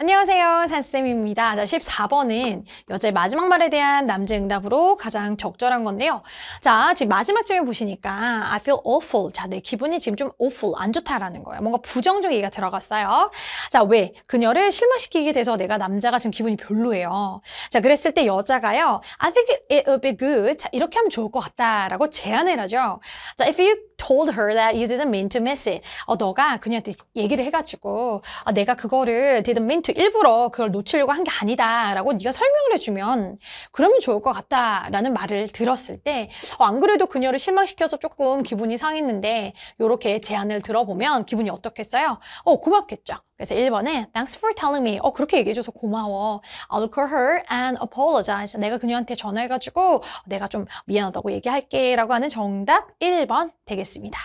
안녕하세요. 산쌤입니다. 자, 14번은 여자의 마지막 말에 대한 남자의 응답으로 가장 적절한 건데요. 자, 지금 마지막쯤에 보시니까 I feel awful. 자, 내 기분이 지금 좀 awful, 안 좋다라는 거예요. 뭔가 부정적 얘기가 들어갔어요. 자, 왜? 그녀를 실망시키게 돼서 내가 남자가 지금 기분이 별로예요. 자, 그랬을 때 여자가요. I think it would be good. 자, 이렇게 하면 좋을 것 같다라고 제안을 하죠. 자, if you told her that you didn't mean to miss it. 어, 너가 그녀한테 네 얘기를 해가지고 아, 내가 그거를 didn't mean to 일부러 그걸 놓치려고 한 게 아니다 라고 네가 설명을 해주면 그러면 좋을 것 같다 라는 말을 들었을 때 어, 안 그래도 그녀를 실망시켜서 조금 기분이 상했는데 이렇게 제안을 들어보면 기분이 어떻겠어요? 어, 고맙겠죠. 그래서 1번에 Thanks for telling me. 어 그렇게 얘기해줘서 고마워. I'll call her and apologize. 내가 그녀한테 전화해가지고 내가 좀 미안하다고 얘기할게 라고 하는 정답 1번 되겠습니다.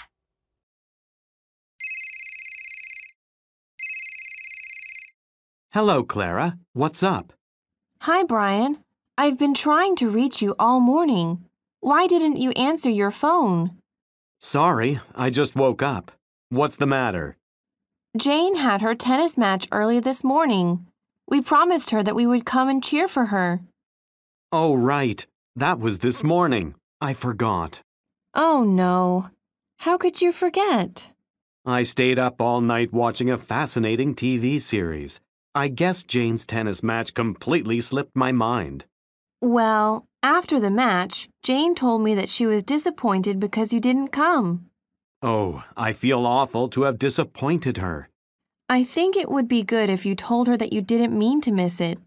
Hello, Clara. What's up? Hi, Brian. I've been trying to reach you all morning. Why didn't you answer your phone? Sorry, I just woke up. What's the matter? Jane had her tennis match early this morning. We promised her that we would come and cheer for her. Oh, right. That was this morning. I forgot. Oh, no. How could you forget? I stayed up all night watching a fascinating TV series. I guess Jane's tennis match completely slipped my mind. Well, after the match, Jane told me that she was disappointed because you didn't come. Oh, I feel awful to have disappointed her. I think it would be good if you told her that you didn't mean to miss it.